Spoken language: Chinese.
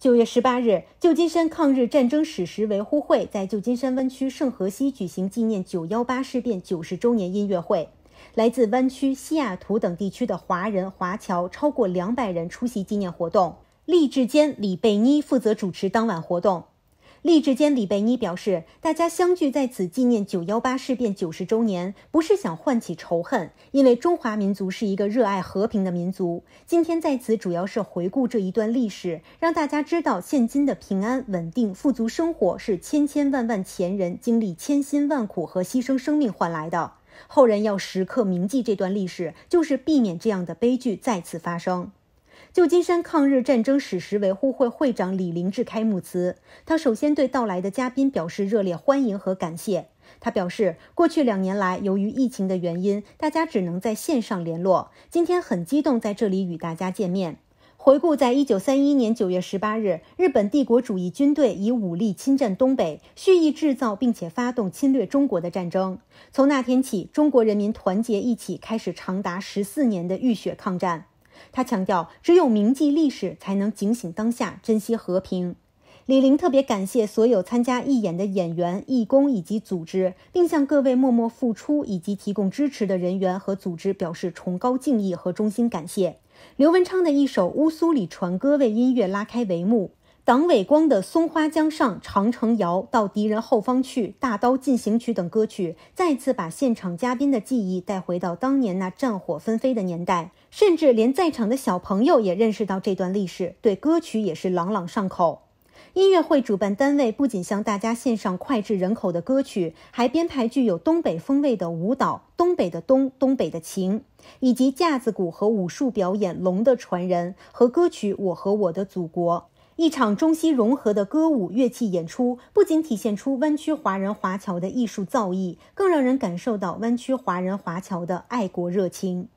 九月十八日，旧金山抗日战争史实维护会在旧金山湾区圣荷西举行纪念九幺八事变九十周年音乐会。来自湾区、西雅图等地区的华人华侨超过两百人出席纪念活动。励志坚、李贝妮负责主持当晚活动。励志间李贝妮表示，大家相聚在此纪念九幺八事变九十周年，不是想唤起仇恨，因为中华民族是一个热爱和平的民族。今天在此主要是回顾这一段历史，让大家知道，现今的平安、稳定、富足生活是千千万万前人经历千辛万苦和牺牲生命换来的。后人要时刻铭记这段历史，就是避免这样的悲剧再次发生。旧金山抗日战争史实维护会会长李林志开幕词。他首先对到来的嘉宾表示热烈欢迎和感谢。他表示，过去两年来，由于疫情的原因，大家只能在线上联络。今天很激动在这里与大家见面。回顾，在一九三一年九月十八日，日本帝国主义军队以武力侵占东北，蓄意制造并且发动侵略中国的战争。从那天起，中国人民团结一起，开始长达十四年的浴血抗战。他强调，只有铭记历史，才能警醒当下，珍惜和平。李玲特别感谢所有参加义演的演员、义工以及组织，并向各位默默付出以及提供支持的人员和组织表示崇高敬意和衷心感谢。刘文昌的一首《乌苏里船歌》为音乐拉开帷幕。党伟光的《松花江上》《长城谣》《到敌人后方去》《大刀进行曲》等歌曲，再次把现场嘉宾的记忆带回到当年那战火纷飞的年代，甚至连在场的小朋友也认识到这段历史，对歌曲也是朗朗上口。音乐会主办单位不仅向大家献上脍炙人口的歌曲，还编排具有东北风味的舞蹈《东北的东东北的情》，以及架子鼓和武术表演《龙的传人》和歌曲《我和我的祖国》。一场中西融合的歌舞乐器演出，不仅体现出湾区华人华侨的艺术造诣，更让人感受到湾区华人华侨的爱国热情。